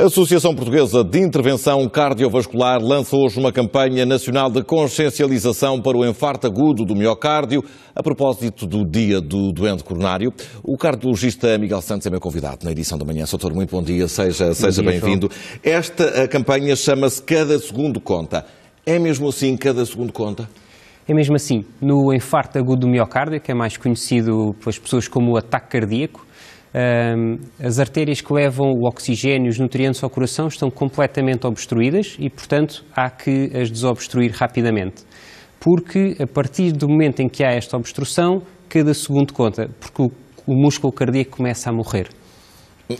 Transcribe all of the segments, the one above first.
A Associação Portuguesa de Intervenção Cardiovascular lança hoje uma campanha nacional de consciencialização para o infarto agudo do miocárdio, a propósito do Dia do Doente Coronário. O cardiologista Miguel Santos é meu convidado na edição da manhã. Soutor, muito bom dia, seja, seja bem-vindo. Esta campanha chama-se Cada Segundo Conta. É mesmo assim, cada segundo conta? É mesmo assim. No infarto agudo do miocárdio, que é mais conhecido pelas pessoas como o ataque cardíaco, as artérias que levam o oxigênio, os nutrientes ao coração estão completamente obstruídas e, portanto, há que as desobstruir rapidamente. Porque a partir do momento em que há esta obstrução, cada segundo conta, porque o, o músculo cardíaco começa a morrer.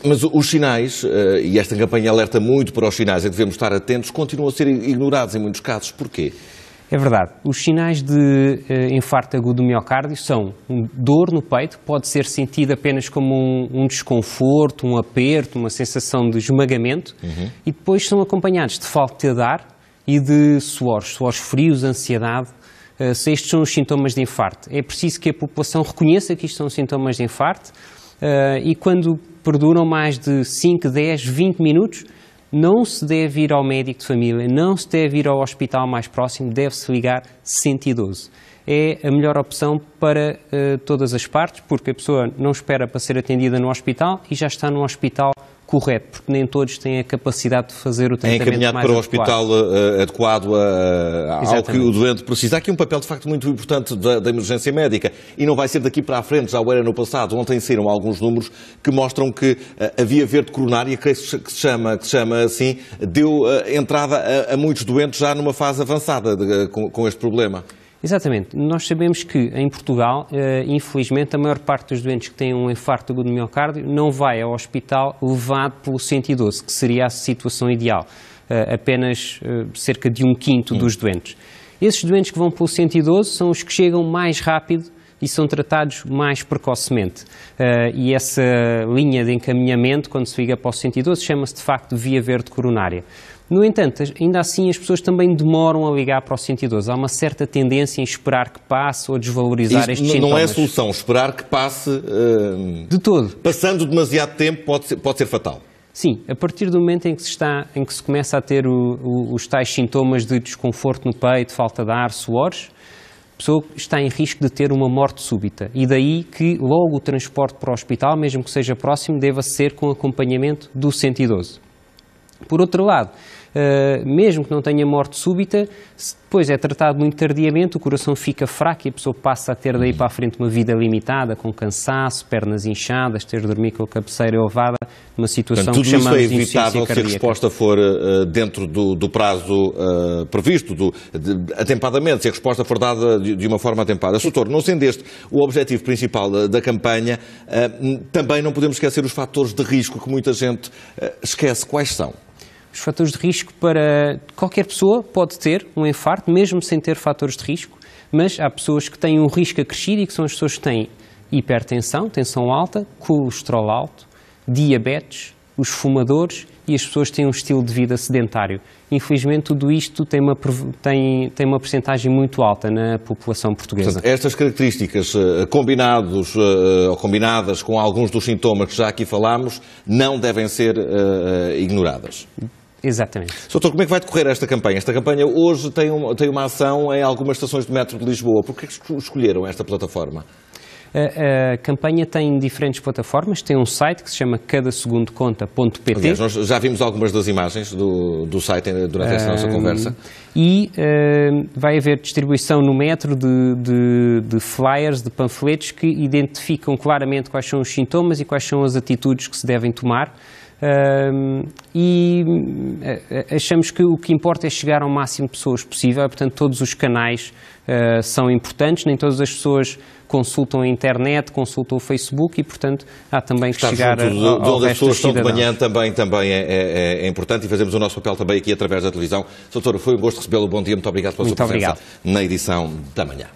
Mas os sinais, eh, e esta campanha alerta muito para os sinais, é e devemos estar atentos, continuam a ser ignorados em muitos casos. Porquê? É verdade. Os sinais de uh, eh, infarto agudo do miocárdio são dor no peito, pode ser sentido apenas como um, um desconforto, um aperto, uma sensação de esmagamento, uhum. e depois são acompanhados de falta de ar e de suores, suores frios, ansiedade. Uh, estes são os sintomas de infarto. É preciso que a população reconheça que isto são sintomas de infarto uh, e quando perduram mais de 5, 10, 20 minutos, não se deve ir ao médico de família, não se deve ir ao hospital mais próximo, deve-se ligar 112. É a melhor opção para uh, todas as partes, porque a pessoa não espera para ser atendida no hospital e já está no hospital correto, porque nem todos têm a capacidade de fazer o tratamento é encaminhado mais para o hospital eh, adequado, adequado a, ao que o doente precisa. Há aqui um papel, de facto, muito importante da, da, emergência médica e não vai ser daqui para a frente, já o era no passado. Ontem saíram alguns números que mostram que eh, a via verde coronária, que se chama, que se chama assim, deu eh, entrada a, a muitos doentes já numa fase avançada de, com, com este problema. Exatamente. Nós sabemos que em Portugal, eh, infelizmente, a maior parte dos doentes que têm um infarto agudo do miocárdio não vai ao hospital levado pelo 112, que seria a situação ideal. Eh, apenas eh, cerca de um quinto Sim. dos doentes. Esses doentes que vão pelo 112 são os que chegam mais rápido e são tratados mais precocemente. Uh, e essa linha de encaminhamento, quando se liga para o 112, chama-se de facto via verde coronária. No entanto, ainda assim as pessoas também demoram a ligar para o 112. Há uma certa tendência em esperar que passe ou desvalorizar Isto estes sintomas. não é a solução. Esperar que passe... Uh... De todo. Passando demasiado tempo pode ser, pode ser fatal. Sim, a partir do momento em que se, está, em que se começa a ter o, o, os tais sintomas de desconforto no peito, falta de ar, suores, a pessoa está em risco de ter uma morte súbita. E daí que logo o transporte para o hospital, mesmo que seja próximo, deva ser com acompanhamento do 112. Por outro lado, eh, mesmo que não tenha morte súbita, se depois é tratado muito tardiamente, o coração fica fraco e a pessoa passa a ter daí para a frente uma vida limitada, com cansaço, pernas inchadas, ter de dormir com a cabeceira ovada, numa situação Portanto, tudo que chamamos isso é evitável se a resposta for uh, dentro do, do prazo uh, previsto, do, de, atempadamente, se a resposta for dada de, de uma forma atempada. Soutor, não sendo este o objetivo principal da, da campanha, uh, também não podemos esquecer os fatores de risco que muita gente esquece. Quais são? os fatores de risco para qualquer pessoa pode ter um infarto, mesmo sem ter fatores de risco, mas há pessoas que têm um risco acrescido e que são as pessoas que têm hipertensão, tensão alta, colesterol alto, diabetes, os fumadores e as pessoas que têm um estilo de vida sedentário. Infelizmente, tudo isto tem uma, tem, tem uma percentagem muito alta na população portuguesa. Portanto, estas características eh, combinados, eh, eh, ou combinadas com alguns dos sintomas que já aqui falámos não devem ser uh, ignoradas. Exatamente. Soutor, como é que vai decorrer esta campanha? Esta campanha hoje tem, um, tem uma ação em algumas estações de metro de Lisboa. Por que é escolheram esta plataforma? A, a, campanha tem diferentes plataformas, tem um site que se chama cadasegundoconta.pt. Aliás, nós já vimos algumas das imagens do, do site durante esta uh, nossa conversa. E uh, vai haver distribuição no metro de, de, de, flyers, de panfletos que identificam claramente quais são os sintomas e quais são as atitudes que se devem tomar e eh, eh, achamos que o que importa é chegar ao máximo de pessoas possível, portanto, todos os canais uh, são importantes, nem todas as pessoas consultam a internet, consultam o Facebook e, portanto, há também que Estamos chegar juntos, ao, ao resto pessoas estão de manhã também, também é, é, é, é, importante e fazemos o nosso papel também aqui através da televisão. doutor foi um gosto recebê-lo. Bom dia, muito obrigado pela muito sua presença obrigado. na edição da manhã.